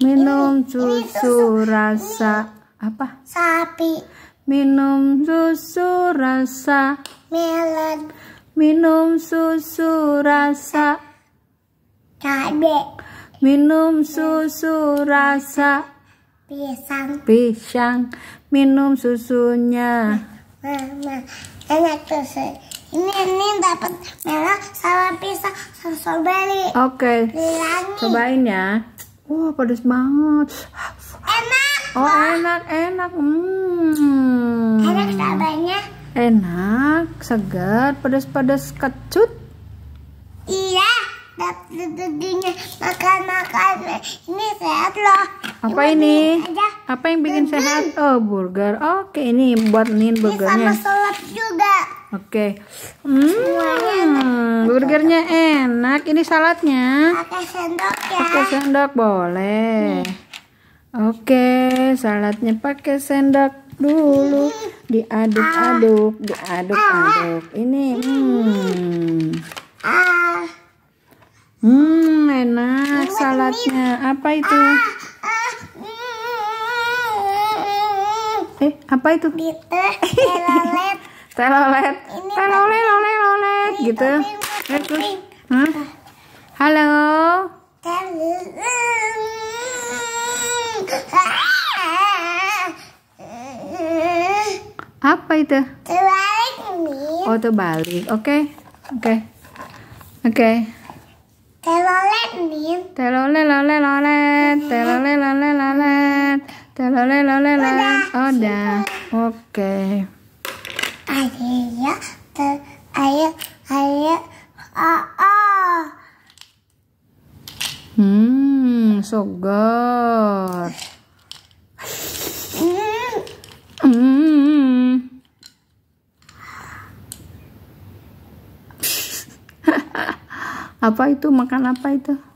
Minum susu iya. rasa apa? Sapi. Minum susu rasa melon. Minum susu rasa cabe. Minum susu rasa pisang. Pisang. Minum susunya. Mama, enak susu. Ini ini dapat melon sama pisang sama strawberry. Oke. Okay. Cobain ya. Wah, pedas banget. Enak. Oh, ma. enak, enak. Hmm. Enak cabainya. Enak, segar, pedas-pedas kecut. Iya, dagingnya makan-makan ini sehat loh. Apa Cuma ini? Apa yang bikin Daging. sehat? Oh, burger. Oke, ini buat nin burgernya. Ini sama salad juga. Oke. Hmm. Burgernya enak enak ini saladnya. Pakai sendok ya. Pakai sendok boleh. Nih. Oke, saladnya pakai sendok dulu. Diaduk-aduk, diaduk-aduk. Ini hmm. Hmm, enak saladnya. Apa itu? Eh, apa itu? Telolet. Telolet. Telolet, kan lolet, lolet gitu. Terus Halo. Apa itu? Terbalik Oh, terbalik. Oke. Okay. Oke. Okay. Oke. Okay. Oh, Oke. Ayo, ayo. sugar, hmm. apa itu? Makan apa itu?